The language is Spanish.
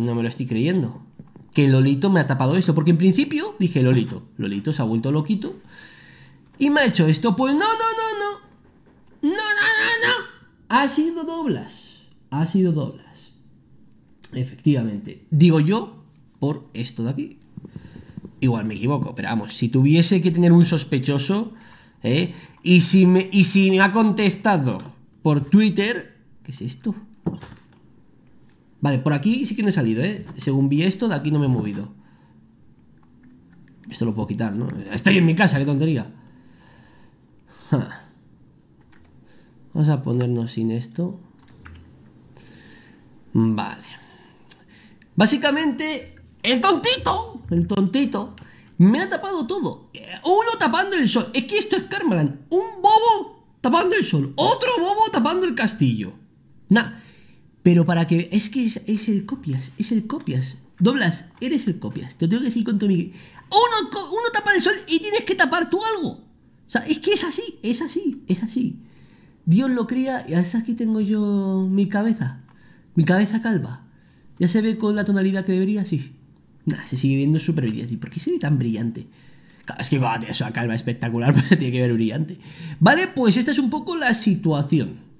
No me lo estoy creyendo. Que Lolito me ha tapado esto. Porque en principio dije Lolito. Lolito se ha vuelto loquito. Y me ha hecho esto. Pues no, no, no, no. No, no, no, no. Ha sido doblas. Ha sido doblas. Efectivamente. Digo yo por esto de aquí. Igual me equivoco, pero vamos, si tuviese que tener un sospechoso, ¿eh? y, si me, y si me ha contestado por Twitter, ¿qué es esto? Vale, por aquí sí que no he salido, ¿eh? Según vi esto, de aquí no me he movido. Esto lo puedo quitar, ¿no? Estoy en mi casa, qué tontería. Vamos a ponernos sin esto. Vale. Básicamente, el tontito, el tontito, me ha tapado todo. Uno tapando el sol. Es que esto es Carmelan Un bobo tapando el sol. Otro bobo tapando el castillo. Nah. Pero para que. Es que es, el copias, es el copias. Doblas, eres el copias. Te lo tengo que decir con tu mi. Uno, tapa el sol y tienes que tapar tú algo. O sea, es que es así, es así, es así. Dios lo cría y a hasta aquí tengo yo mi cabeza. Mi cabeza calva. Ya se ve con la tonalidad que debería, sí. Nah, se sigue viendo súper brillante. ¿Por qué se ve tan brillante? Es que, va, wow, eso calva espectacular, pues se tiene que ver brillante. Vale, pues esta es un poco la situación.